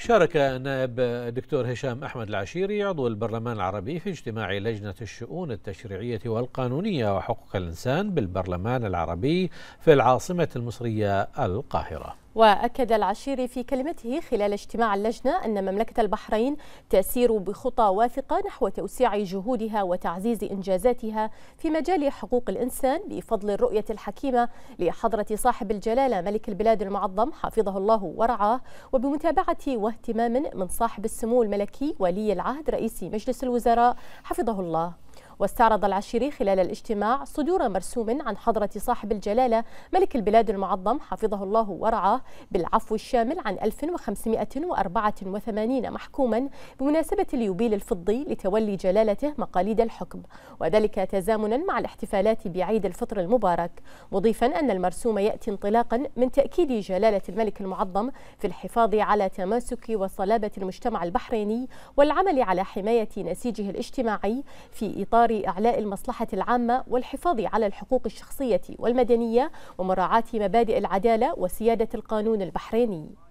شارك نائب الدكتور هشام أحمد العشيري عضو البرلمان العربي في اجتماع لجنة الشؤون التشريعية والقانونية وحقوق الإنسان بالبرلمان العربي في العاصمة المصرية القاهرة وأكد العشيري في كلمته خلال اجتماع اللجنة أن مملكة البحرين تسير بخطى واثقة نحو توسيع جهودها وتعزيز إنجازاتها في مجال حقوق الإنسان بفضل الرؤية الحكيمة لحضرة صاحب الجلالة ملك البلاد المعظم حفظه الله ورعاه وبمتابعة واهتمام من صاحب السمو الملكي ولي العهد رئيس مجلس الوزراء حفظه الله واستعرض العشيري خلال الاجتماع صدور مرسوم عن حضرة صاحب الجلالة ملك البلاد المعظم حفظه الله ورعاه بالعفو الشامل عن 1584 محكوما بمناسبة اليوبيل الفضي لتولي جلالته مقاليد الحكم وذلك تزامنا مع الاحتفالات بعيد الفطر المبارك مضيفا أن المرسوم يأتي انطلاقا من تأكيد جلالة الملك المعظم في الحفاظ على تماسك وصلابة المجتمع البحريني والعمل على حماية نسيجه الاجتماعي في إطار إطار إعلاء المصلحة العامة والحفاظ على الحقوق الشخصية والمدنية ومراعاة مبادئ العدالة وسيادة القانون البحريني